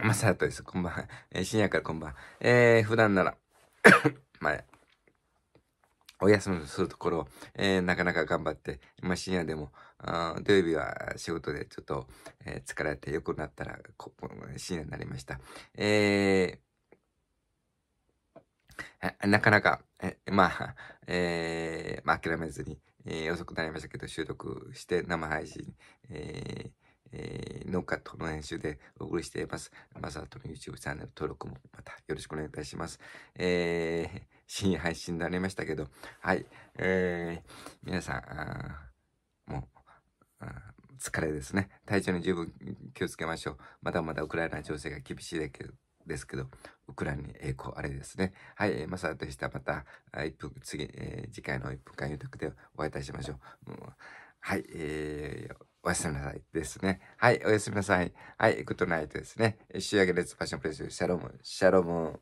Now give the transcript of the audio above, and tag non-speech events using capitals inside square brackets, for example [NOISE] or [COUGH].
マサトです。こんばんは。えー、深夜からこんばんは。えー、普段なら [COUGHS] あ、お休みするところを、えー、なかなか頑張って、今深夜でも、あ土曜日は仕事でちょっと、えー、疲れて良くなったらこ、深夜になりました。えー、なかなか、えまあ、えー、まあ諦めずに、えー、遅くなりましたけど、収録して生配信、えーノッカの編集でお送りしています。まさとの YouTube チャンネル登録もまたよろしくお願いいたします。えー、新配信になりましたけど、はい、えー、皆さん、あもう、疲れですね。体調に十分気をつけましょう。まだまだウクライナ情勢が厳しいだけですけど、ウクライナに栄光あれですね。はい、マサでした。また、1分、次、えー、次回の1分間予約でお会いいたしましょう。うん、はい、えーおやすみなさいですね。はい、おやすみなさい。はい、グッドナイトですね。仕上げレッツパッションプレス、シャロム、シャロム。